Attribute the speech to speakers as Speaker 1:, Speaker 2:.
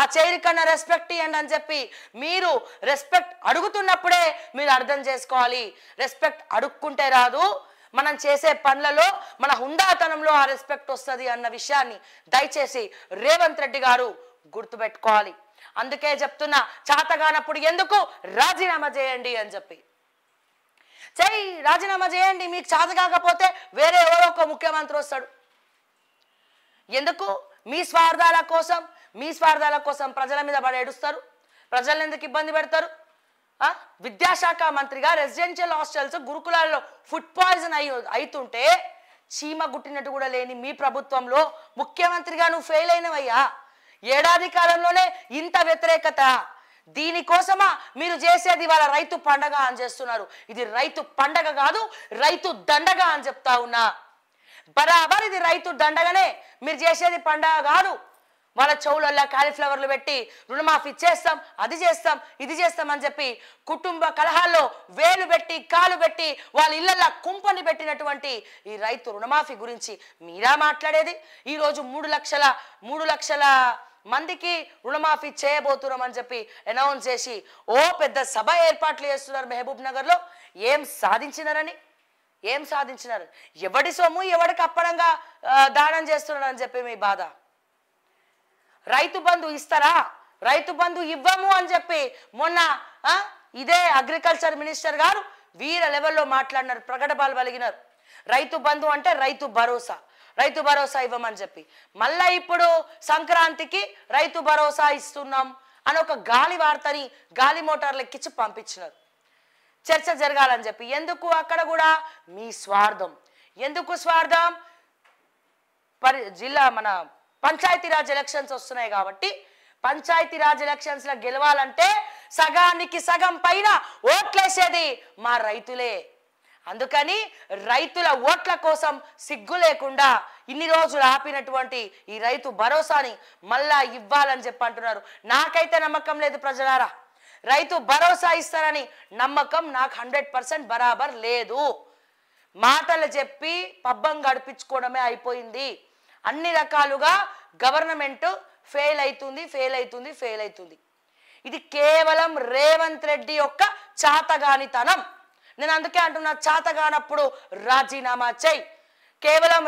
Speaker 1: ఆ చైర్ కన్నా రెస్పెక్ట్ ఇవ్వండి అని చెప్పి మీరు రెస్పెక్ట్ అడుగుతున్నప్పుడే మీరు అర్థం చేసుకోవాలి రెస్పెక్ట్ అడుక్కుంటే రాదు మనం చేసే పనులలో మన హుందాతనంలో ఆ రెస్పెక్ట్ వస్తుంది అన్న విషయాన్ని దయచేసి రేవంత్ రెడ్డి గారు గుర్తుపెట్టుకోవాలి అందుకే చెప్తున్నా చాతగానప్పుడు ఎందుకు రాజీనామా చేయండి అని చెప్పి చెయ్యి రాజీనామా చేయండి మీకు చాత కాకపోతే వేరే ఎవరో ఒక ముఖ్యమంత్రి వస్తాడు ఎందుకు మీ స్వార్థాల కోసం మీ స్వార్థాల కోసం ప్రజల మీద పడి ఏడుస్తారు ప్రజలను ఎందుకు ఇబ్బంది పెడతారు విద్యాశాఖ మంత్రిగా రెసిడెన్షియల్ హాస్టల్స్ గురుకులాల్లో ఫుడ్ పాయిజన్ అయి అవుతుంటే చీమ గుట్టినట్టు కూడా లేని మీ ప్రభుత్వంలో ముఖ్యమంత్రిగా నువ్వు ఫెయిల్ అయినవయ్యా ఏడాది కాలంలోనే ఇంత వ్యతిరేకత దీనికోసమా మీరు చేసేది వాళ్ళ రైతు పండగ అని చేస్తున్నారు ఇది రైతు పండగ కాదు రైతు దండగ అని చెప్తా ఉన్నా బరాబర్ ఇది రైతు దండగనే మీరు చేసేది పండగ కాదు వాళ్ళ చెవులల్లా కాలిఫ్లవర్లు పెట్టి రుణమాఫీ చేస్తాం అది చేస్తాం ఇది చేస్తాం అని చెప్పి కుటుంబ కలహాల్లో వేలు పెట్టి కాలు పెట్టి వాళ్ళ ఇళ్ళల్లా కుంపని పెట్టినటువంటి ఈ రైతు రుణమాఫీ గురించి మీరా మాట్లాడేది ఈరోజు మూడు లక్షల మూడు లక్షల మందికి రుణమాఫీ అని చెప్పి అనౌన్స్ చేసి ఓ పెద్ద సభ ఏర్పాట్లు చేస్తున్నారు మహబూబ్ నగర్లో ఏం సాధించినారని ఏం సాధించినారు ఎవడి సొమ్ము ఎవడికి అప్పడంగా దానం చేస్తున్నారని చెప్పి మీ బాధ రైతు బంధు ఇస్తారా రైతు బంధు ఇవ్వము అని చెప్పి మొన్న ఇదే అగ్రికల్చర్ మినిస్టర్ గారు వీర లెవెల్లో మాట్లాడినారు ప్రకటనలు కలిగినారు రైతు బంధు అంటే రైతు భరోసా రైతు భరోసా ఇవ్వమని చెప్పి మళ్ళా ఇప్పుడు సంక్రాంతికి రైతు భరోసా ఇస్తున్నాం అని ఒక గాలి వార్తని గాలి మోటార్లు ఎక్కించి పంపించినారు చర్చ జరగాలని చెప్పి ఎందుకు అక్కడ కూడా మీ స్వార్థం ఎందుకు స్వార్థం పరి జిల్లా మన పంచాయతీరాజ్ ఎలక్షన్స్ వస్తున్నాయి కాబట్టి పంచాయతీరాజ్ ఎలక్షన్స్ లో గెలవాలంటే సగానికి సగం పైన ఓట్లేసేది మా రైతులే అందుకని రైతుల ఓట్ల కోసం సిగ్గు లేకుండా ఇన్ని రోజులు ఆపినటువంటి ఈ రైతు భరోసాని మళ్ళా ఇవ్వాలని చెప్పి అంటున్నారు నాకైతే నమ్మకం లేదు ప్రజలారా రైతు భరోసా ఇస్తారని నమ్మకం నాకు హండ్రెడ్ పర్సెంట్ బరాబర్ లేదు మాటలు చెప్పి పబ్బం గడిపించుకోవడమే అయిపోయింది అన్ని రకాలుగా గవర్నమెంట్ ఫెయిల్ అవుతుంది ఫెయిల్ అవుతుంది ఫెయిల్ అవుతుంది ఇది కేవలం రేవంత్ రెడ్డి యొక్క చాతగానితనం నేను అందుకే అంటున్నా చాతగానప్పుడు రాజీనామా చేయి కేవలం